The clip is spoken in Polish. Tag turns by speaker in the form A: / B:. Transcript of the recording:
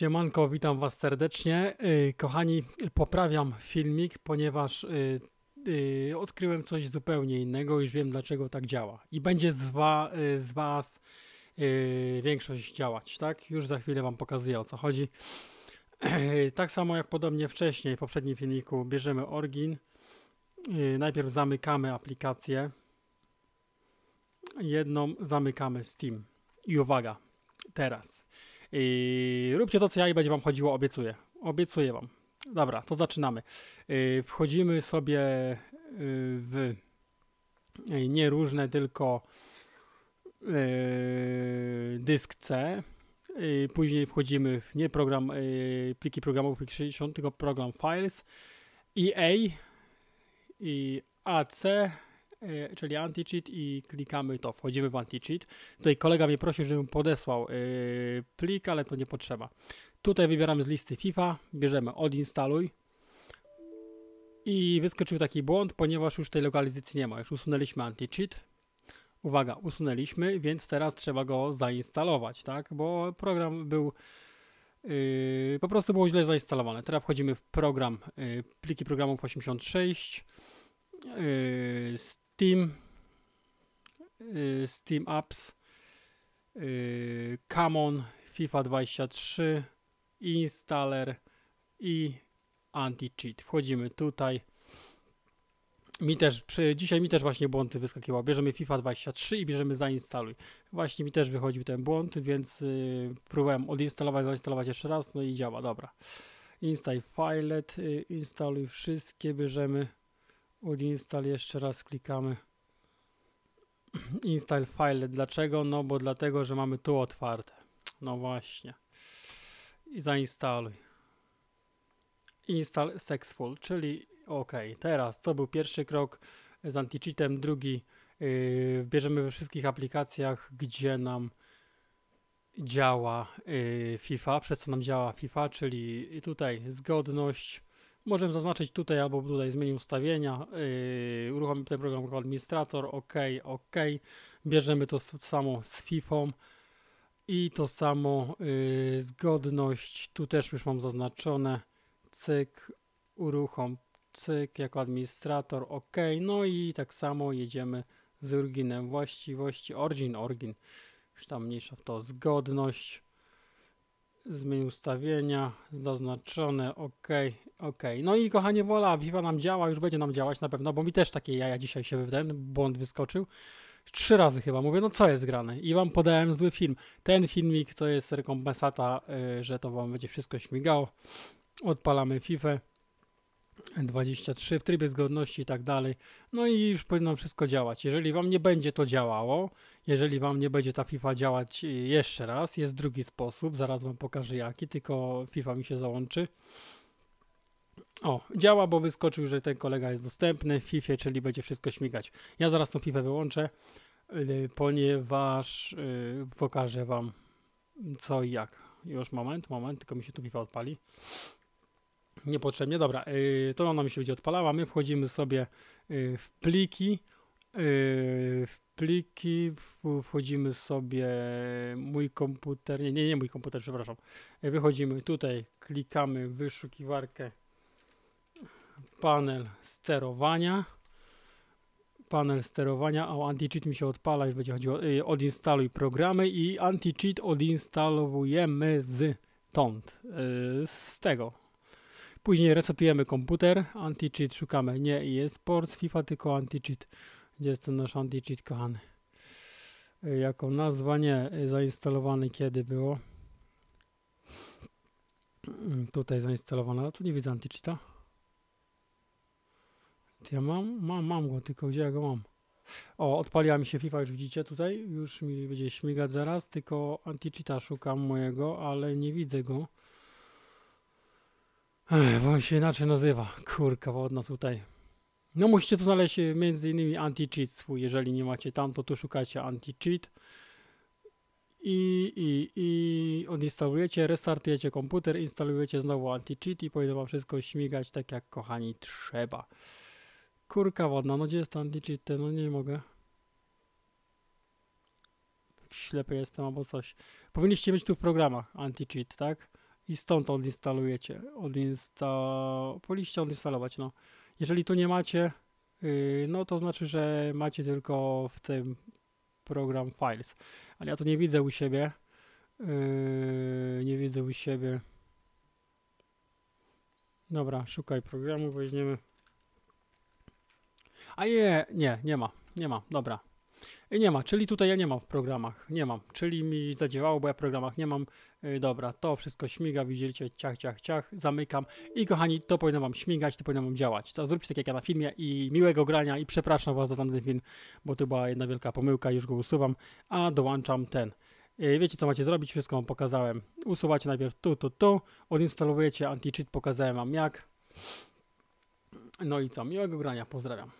A: Siemanko, witam Was serdecznie. Y, kochani, poprawiam filmik, ponieważ y, y, odkryłem coś zupełnie innego, już wiem dlaczego tak działa. I będzie z, wa, z Was większość działać, tak? Już za chwilę Wam pokazuję o co chodzi. Tak samo jak podobnie wcześniej, w poprzednim filmiku, bierzemy Orgin. Najpierw zamykamy aplikację. Jedną zamykamy Steam. I uwaga, teraz i róbcie to, co ja i będzie wam chodziło, obiecuję. Obiecuję wam. Dobra, to zaczynamy. Y, wchodzimy sobie y, w y, nie różne, tylko dysk C. Później wchodzimy w nie program, pliki programów, pliki 60, tylko program files, EA i AC E, czyli anti-cheat i klikamy to, wchodzimy w anti-cheat. Tutaj kolega mnie prosił, żebym podesłał e, plik, ale to nie potrzeba. Tutaj wybieramy z listy FIFA, bierzemy odinstaluj i wyskoczył taki błąd, ponieważ już tej lokalizacji nie ma, już usunęliśmy anti-cheat. Uwaga, usunęliśmy, więc teraz trzeba go zainstalować, tak, bo program był Yy, po prostu było źle zainstalowany. Teraz wchodzimy w program, yy, pliki programów 86, yy, Steam, y, Steam Apps, y, Camon, FIFA 23, Installer i Anti-Cheat. Wchodzimy tutaj. Mi też, przy, dzisiaj mi też właśnie błąd wyskakiwał. Bierzemy FIFA 23 i bierzemy zainstaluj. Właśnie mi też wychodził ten błąd, więc yy, próbowałem odinstalować, zainstalować jeszcze raz, no i działa, dobra. Install filet, y, instaluj wszystkie, bierzemy uninstall jeszcze raz klikamy install file. Dlaczego? No bo dlatego, że mamy tu otwarte. No właśnie. I zainstaluj. Install Sexful, czyli ok, teraz to był pierwszy krok z anti-cheatem, drugi yy, bierzemy we wszystkich aplikacjach, gdzie nam działa yy, FIFA, przez co nam działa FIFA, czyli tutaj zgodność, Możemy zaznaczyć tutaj albo tutaj zmienił ustawienia, yy, ten program jako administrator, OK, OK. Bierzemy to samo z FIFA i to samo yy, zgodność, tu też już mam zaznaczone, cyk, uruchom, cyk, jako administrator, OK. No i tak samo jedziemy z originem właściwości, origin, origin, już tam mniejsza to, zgodność, z ustawienia, zaznaczone, ok, ok. No i kochanie, wola, FIFA nam działa, już będzie nam działać na pewno, bo mi też takie jaja dzisiaj się ten błąd wyskoczył. Trzy razy chyba mówię, no co jest grane? I wam podałem zły film. Ten filmik to jest rekompensata, yy, że to wam będzie wszystko śmigało. Odpalamy FIFA. 23 w trybie zgodności i tak dalej. No i już powinno wszystko działać. Jeżeli wam nie będzie to działało, jeżeli wam nie będzie ta FIFA działać y, jeszcze raz, jest drugi sposób, zaraz wam pokażę jaki, tylko FIFA mi się załączy. O, działa, bo wyskoczył, że ten kolega jest dostępny w FIFA, czyli będzie wszystko śmigać. Ja zaraz tą FIFA wyłączę, y, ponieważ y, pokażę wam co i jak. Już moment, moment, tylko mi się tu FIFA odpali. Niepotrzebnie, dobra, y, to ona mi się będzie odpalała. My wchodzimy sobie y, y, w pliki, w pliki, wchodzimy sobie mój komputer, nie, nie, nie mój komputer, przepraszam. Wychodzimy tutaj, klikamy wyszukiwarkę panel sterowania. Panel sterowania, o anti-cheat mi się odpala, już będzie chodziło, odinstaluj programy i anti-cheat odinstalowujemy z stąd, z tego Później resetujemy komputer, anti-cheat szukamy nie jest sports FIFA, tylko anti-cheat. Gdzie jest ten nasz anti-cheat, kochany? Y, jaką nazwa? Nie, y, zainstalowany kiedy było? Mm, tutaj zainstalowana, tu nie widzę anti-cheata. Ja mam, mam, mam go, tylko gdzie ja go mam? O, odpaliła mi się FIFA, już widzicie tutaj, już mi będzie śmigać zaraz, tylko anti-cheata szukam mojego, ale nie widzę go. Ech, on się inaczej nazywa. Kurka wodna tutaj. No musicie tu znaleźć e, między innymi anti-cheat swój. Jeżeli nie macie tam, to tu szukacie anti-cheat. I, i, I odinstalujecie, restartujecie komputer, instalujecie znowu anti-cheat i powinno wam wszystko śmigać tak jak kochani trzeba. Kurka wodna, no gdzie jest anti-cheat? No nie mogę. Ślepy jestem albo coś. Powinniście mieć tu w programach anti-cheat, tak? i stąd odinstalujecie. Odinsta... odinstalować, no. Jeżeli tu nie macie, yy, no to znaczy, że macie tylko w tym program Files. Ale ja tu nie widzę u siebie. Yy, nie widzę u siebie. Dobra, szukaj programu, weźmiemy. A nie, nie, nie ma, nie ma, dobra. I e, Nie ma, czyli tutaj ja nie mam w programach, nie mam, czyli mi zadziałało, bo ja w programach nie mam. E, dobra, to wszystko śmiga, widzieliście, ciach, ciach, ciach, zamykam. I kochani, to powinno wam śmigać, to powinno wam działać. To zróbcie tak jak ja na filmie i miłego grania i przepraszam was za ten film, bo to była jedna wielka pomyłka, już go usuwam, a dołączam ten. E, wiecie co macie zrobić, wszystko wam pokazałem. Usuwacie najpierw tu, tu, tu, odinstalowujecie anti-cheat, pokazałem wam jak. No i co, miłego grania, pozdrawiam.